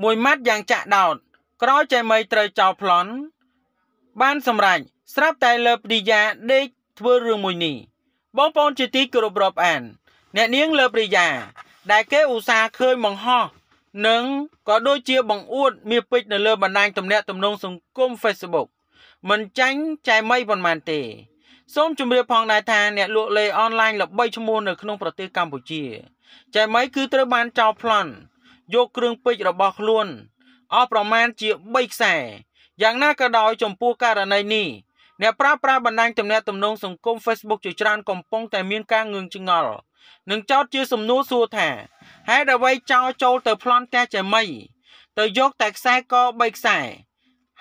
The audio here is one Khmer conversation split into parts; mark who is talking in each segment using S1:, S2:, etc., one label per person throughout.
S1: មួយម៉ាត់យ៉ាងចាក់ដោត ក្រោយចៃមីត្រូវចោលប្លន់បានសម្រេចស្រាប់តែលើបរិយាដេកធ្វើរឿងមួយនេះបងប្អូនជាទីគោរពរាប់អាន អ្នកនាងលើបរិយាដែលគេឧស្សាហ៍ឃើញបង្ហោះនិងក៏ដូចជាបង្អួតមាពេចនៅលើបណ្ដាញទំនាក់ទំនងសង្គម Facebook មិនចាញ់ចែមីប៉ុន្មានទេសូមជម្រាបផងដែរថាអ្នកលក់លេអនឡាញល្បីឈ្មោះនៅក្នុងប្រទេសកម្ពុជាចែមីគឺត្រូវបានចោលប្លន់យកគ្រឿងពេជ្ររបស់ខ្លួនអស់ប្រមាណជា3ខ្សែយ៉ាងណាក៏ដោយចំពោះករណីនេះអ្នកប្រើប្រាស់បណ្ដាញទំនាក់ទំនងសង្គម Facebook ជាច្រើនកំពុងតែមានការងឿងឆ្ងល់និងចោទជា សំណួរសួរថាហេតុអ្វីចោរចូលទៅប្លន់ផ្ទះចាមី ទៅយកតែខ្សែក3ខ្សែ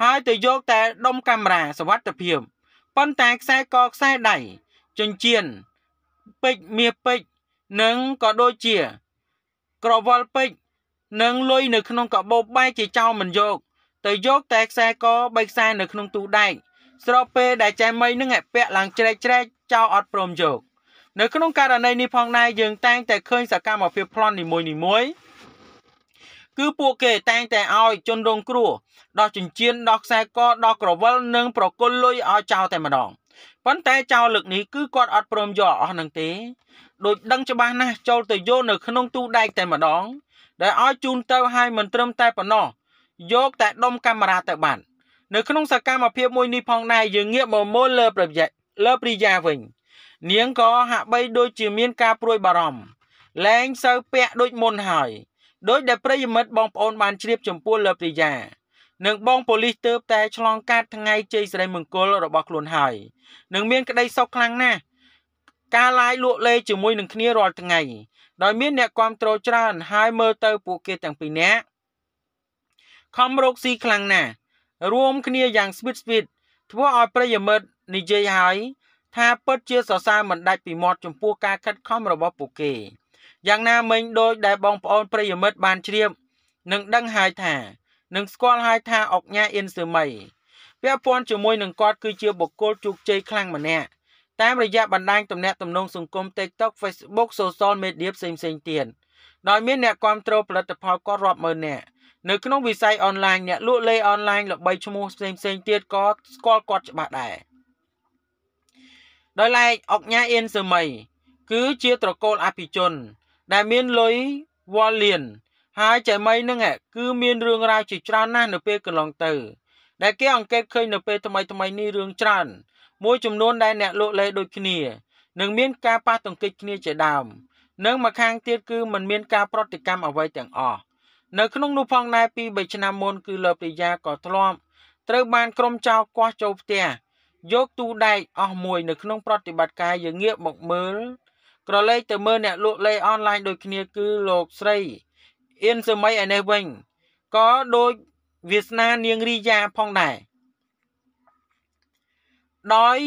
S1: ហើយទៅយកតែដុំកាមេរ៉ាសវត្ថិភាពប៉ុន្តែខ្សែកខ្សែដៃចិញ្ចៀនពេជ្រមាសពេជ្រនិងក៏ដូចជាក្រវិលពេជ្រនិងលុយនៅក្នុងកាបូបបែកជាចោលមិនយកទៅយកតែខ្សែក៣ខ្សែនៅ ក្នុងទូដែកស្របពេលដែលចែមីនឹងឯពាក់ឡើងជ្រែកជ្រែកចោលអត់ព្រមយក នៅក្នុងករណីនេះផងដែរយើងតែងតែឃើញសកម្មភាពប្លន់នីមួយនីមួយគឺពួកគេតែងតែឲ្យជនរងគ្រោះដោះចិញ្ចៀនដោះខ្សែកដោះក្រវិលនិងប្រគល់លុយឲ្យចោលតែម្ដងប៉ុន្តែចោលលើកនេះគឺគាត់អត់ព្រមយកអស់នឹងទេដោយដឹងច្បាស់ណាស់ចូលទៅយកនៅក្នុងទូដែកតែម្ដងដែលឲ្យជូនទៅឲ្យមិនត្រឹមតែប៉ុណ្ណោះយក តែដុំកាមេរ៉ាទៅបាន នៅក្នុងសកម្មភាពមួយនេះផងដែរយើងងាកមកមើលលើ ប្រយ័ត្នលើព្រិយាវិញ នាងក៏ហាក់បី ដូចជាមានការព្រួយបារម្ភលែងសូវពាក់ដូចមុនហើយដោយដែលប្រិយមិត្តបងប្អូនបានជ្រាបចំពោះលើព្រិយានឹងបងប៉ូលីសទៅតែឆ្លងកាត់ថ្ងៃជ័យសិរីមង្គលរបស់ខ្លួនហើយនឹងមានក្តីសុខខ្លាំងណាស់ការឡាយលក់លេជាមួយនឹងគ្នារាល់ថ្ងៃដោយមានអ្នកគ្រប់គ្រងច្រើនហើយមើលទៅពួកគេទាំងពីរនាក់ខំរកស៊ីខ្លាំងណាស់រួមគ្នាយ៉ាងស្វិតស្វិតធ្វើឲ្យ ប្រិយមិត្តនិយាយហើយថាពិត ជាសរសើរមិនដាច់ពីមាត់ចំពោះការខិតខំរបស់ពួកគេយ៉ាងណាមិញដោយដែលបងប្អូនប្រិយមិត្តបានជ្រាបនិងដឹងហើយថានឹងស្គាល់ហើយថាអុកញ៉ាអ៊ីនស៊ឺមីពាក់ព័ន្ធជាមួយនឹងគាត់គឺជាបុគ្គលជោគជ័យខ្លាំងម្នាក់តាមរយៈបណ្ដាញទំនាក់ទំនងសង្គម TikTok Facebook Social Media ផ្សេងៗទៀតដោយមានអ្នកគ្រប់គ្រងផលិតផលគាត់រាប់ម៉ឺននាក់នៅក្នុងវិស័យអនឡាញអ្នកលក់លេអនឡាញល្បីឈ្មោះផ្សេងៗទៀតក៏ស្គាល់គាត់ច្បាស់ដែរដោយឡែកអុកញ៉ាអៀនសឺមី គឺជាត្រកូលអភិជន ដែលមានលុយវ៉លលៀនហើយចៃមីនឹងគឺមានរឿងរ៉ាវជាច្រើនណាស់នៅពេលកន្លងទៅដែលគេអង្កេតឃើញនៅពេលថ្មីថ្មីនេះរឿងច្រើនមួយចំនួនដែលអ្នកលក់លេដូចគ្នានឹងមានការប៉ះទង្គិចគ្នាជាដើមនិងម្ខាងទៀតគឺมันមានការប្រតិកម្មអ្វីទាំងអស់នៅក្នុងនោះផងដែរពី3ឆ្នាំមុនគឺលោកព្រាយ៉ាក៏ធ្លាប់ត្រូវបានក្រុមចោរគាស់ចូលផ្ទះយកទូដែកអស់មួយ នៅក្នុង ប្រតិបត្តិការយើងងាកមកមើលក្រឡេកទៅមើលអ្នកលក់លេអនឡាញដូចគ្នា គឺលោកស្រីអ៊ីនសម័យឯនេះវិញក៏ដូចវាសនានាងរីយ៉ាផងដែរដោយ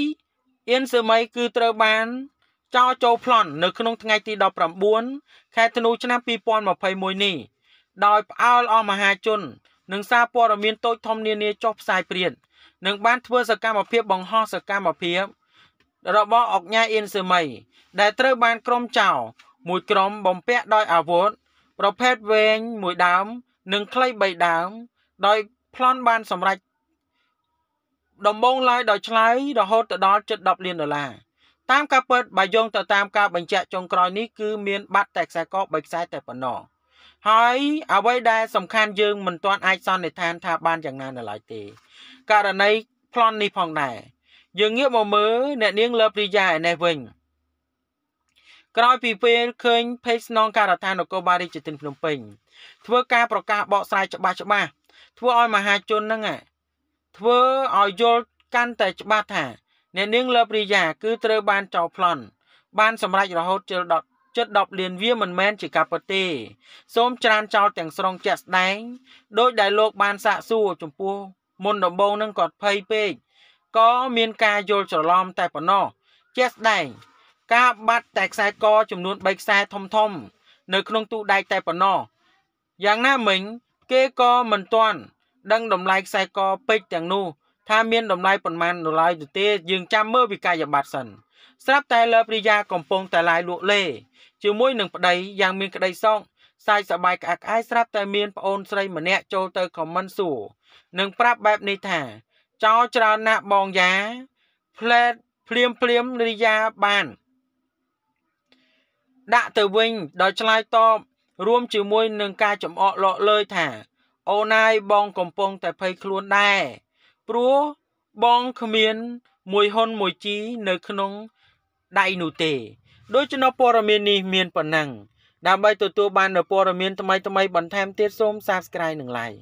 S1: អៀនសឺមី គឺត្រូវបានចោចូលប្លន់នៅក្នុងថ្ងៃទី19ខែធ្នូឆ្នាំ2021នេះដោយផ្អើលអស់មហាជន និងសារព័ត៌មានតូចធំនានាចុះផ្សាយព្រាននិងបានធ្វើសកម្មភាព បង្ហោះសកម្មភាព របស់អុកញ៉ាអៀនសឺមី ដែលត្រូវបាន ក្រុមចៅមួយក្រុមបំពាក់ដោយអាវុធប្រភេទវែងមួយដើម និងខ្លី3ដើមដោយប្លន់បាន សម្រេចដំបូងឡើយដោយឆ្លើយរហូតទៅដល់ជិត10លានដុល្លារតាមការពិតបើយោងទៅតាមការបញ្ជាក់ចុងក្រោយនេះគឺមានប័ណ្ណតែខ្សែក3ខ្សែតែប៉ុណ្ណោះហើយអ្វីដែលសំខាន់យើងមិនទាន់អាចសន្និដ្ឋានថា បានយ៉ាងណានៅឡើយទេករណីប្លន់នេះផងដែរ យើងងាកមកមើលអ្នកនាងលើព្រីយ៉ាឯនេះវិញក្រោយពីពេលឃើញភេកស្នងការដ្ឋាននគរបាលរាជធានីភ្នំពេញធ្វើការប្រកាសបកស្រាយច្បាស់ច្បាស់ធ្វើឲ្យមហាជនហ្នឹងធ្វើឲ្យយល់កាន់តែច្បាស់ថាអ្នកនាងលព្រាយ៉ាគឺត្រូវបានចោទប្លន់ បានសម្រេចរហូតជិលដល់ជិត10លានវាមិនមែនជាការពិតទេ សូមច្រានចោលទាំងស្រុងជាក់ស្ដែងដោយដែលលោកបានសាកសួរចំពោះមុនដំបូងនឹងគាត់ភ័យពេកក៏មានការយល់ច្រឡំតែប៉ុណ្ណោះជាក់ស្ដែងការបាត់តែខ្សែកចំនួន3ខ្សែធំធំ នៅក្នុងទូដែកតែប៉ុណ្ណោះយ៉ាងណាមិញគេក៏មិនទាន់ដឹងតម្លៃខ្សែកពេជ្រទាំងនោះថាមានតម្លៃប៉ុន្មានដុល្លារទៅទេ យើងចាំមើលវិក័យប័ត្រសិនស្រាប់តែលើព្រិយាកំពុងតែឡាយលក់លេជាមួយនឹងប្តីយ៉ាងមានក្តីសោកសាយសបាយក្អាក់ក្អាយស្រាប់តែមានប្អូនស្រីម្នាក់ចូលទៅខមមិនសួរនិងប្រាប់បែបនេះថា ចោលច្រើនណាស់បងយ៉ាផ្លែតភ្លាមភ្លាមរិយាបានដាក់ទៅវិញដោយឆ្លើយតបរួមជាមួយនឹងការចំអកលក់លើយថាអូនហើយបង កំពុងតែភ័យខ្លួនដែរព្រោះបងគ្មាន មួយហ៊ុនមួយជី នៅក្នុងដៃនោះទេ ដូច្នោះព័ត៌មាននេះមានប៉ុណ្ណឹងដើម្បីទទួលបាននូវព័ត៌មានថ្មីៗបន្ថែមទៀតសូម Subscribe និង Like